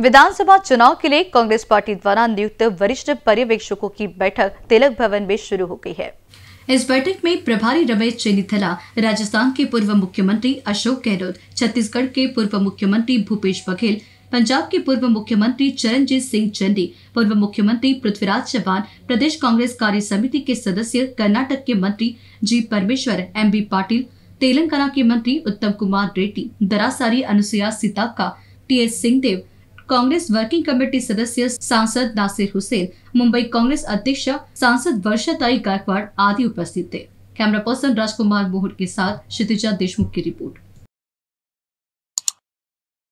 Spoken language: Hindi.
विधानसभा चुनाव के लिए कांग्रेस पार्टी द्वारा नियुक्त वरिष्ठ पर्यवेक्षकों की बैठक तिलक भवन में शुरू हो गई है इस बैठक में प्रभारी रमेश चेनीथला राजस्थान के पूर्व मुख्यमंत्री अशोक गहलोत छत्तीसगढ़ के पूर्व मुख्यमंत्री भूपेश बघेल पंजाब के पूर्व मुख्यमंत्री चरणजीत सिंह चंडी पूर्व मुख्यमंत्री पृथ्वीराज चौहान प्रदेश कांग्रेस कार्य समिति के सदस्य कर्नाटक के मंत्री जी परमेश्वर एम बी पाटिल तेलंगाना के मंत्री Uttam Kumar Reddy Danasari Anasuya Seethakka T S Singhdeo Congress working committee सदस्य सांसद नासिर हुसैन मुंबई कांग्रेस अध्यक्ष सांसद वर्षाताई गायकवाड़ आदि उपस्थित थे कैमरा पर्सन राजकुमार मोहर के साथ क्षितिजा देशमुख की रिपोर्ट